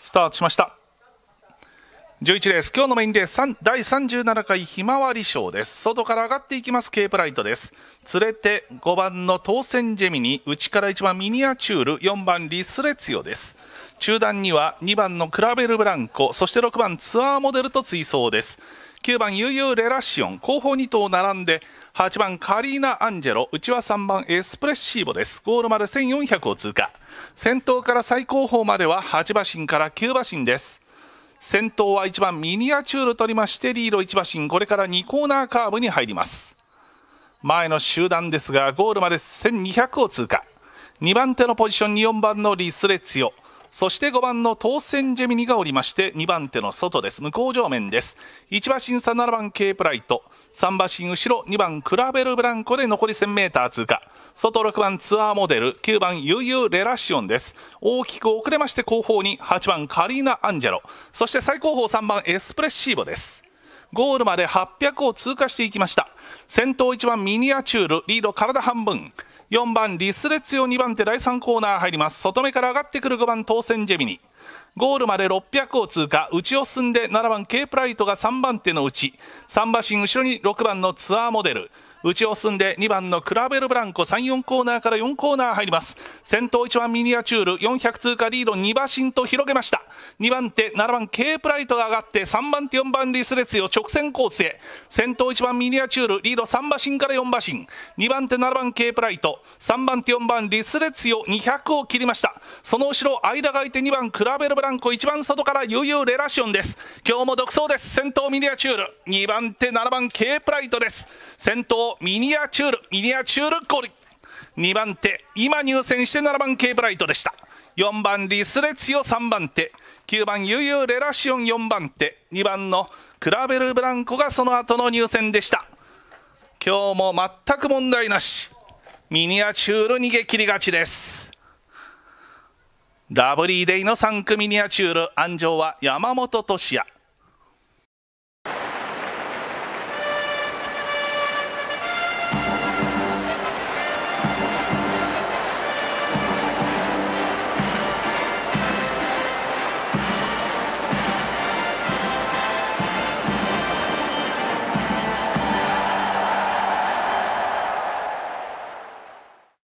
スタートしました11です今日のメインレース第37回ひまわり賞です外から上がっていきますケープライトです連れて5番の当選ジェミニ内から1番ミニアチュール4番リスレツヨです中段には2番のクラベルブランコそして6番ツアーモデルと追走です9番ユーユーレラシオン後方2頭並んで8番カリーナ・アンジェロ内は3番エスプレッシーボですゴールまで1400を通過先頭から最高峰までは8馬身から9馬身です先頭は1番ミニアチュール取りましてリード1馬身これから2コーナーカーブに入ります前の集団ですがゴールまで1200を通過2番手のポジションに4番のリスレッツィオそして5番の当選ジェミニがおりまして2番手の外です向こう上面です1馬身差7番 K プライト3馬身後ろ2番クラベルブランコで残り1 0 0 0ー通過外6番ツアーモデル9番ユーユーレラシオンです大きく遅れまして後方に8番カリーナ・アンジェロそして最後方3番エスプレッシーボですゴールまで800を通過していきました先頭1番ミニアチュールリード体半分4番リスレツヨ2番手第3コーナー入ります外目から上がってくる5番当選ジェミニゴールまで600を通過内を進んで7番 K プライトが3番手のうち3馬身後ろに6番のツアーモデル内を進んで2番のクラベルブランコ34コーナーから4コーナー入ります先頭1番ミニアチュール400通過リード2馬身と広げました2番手7番 K プライトが上がって3番手4番リスレツヨ直線コースへ先頭1番ミニアチュールリード3馬身から4馬身2番手7番 K プライト3番手4番リスレツヨ200を切りましたその後ろ間が空いて2番クラベルブランコ1番外から悠々レラシオンです今日も独走です先頭ミニアチュール2番手7番 K プライトです先頭ミニアチュールミニアチュールゴリ2番手今入選して7番 K ブライトでした4番リスレツヨ3番手9番ユユレラシオン4番手2番のクラベルブランコがその後の入選でした今日も全く問題なしミニアチュール逃げ切り勝ちですラブリーデイの3区ミニアチュール安城は山本俊也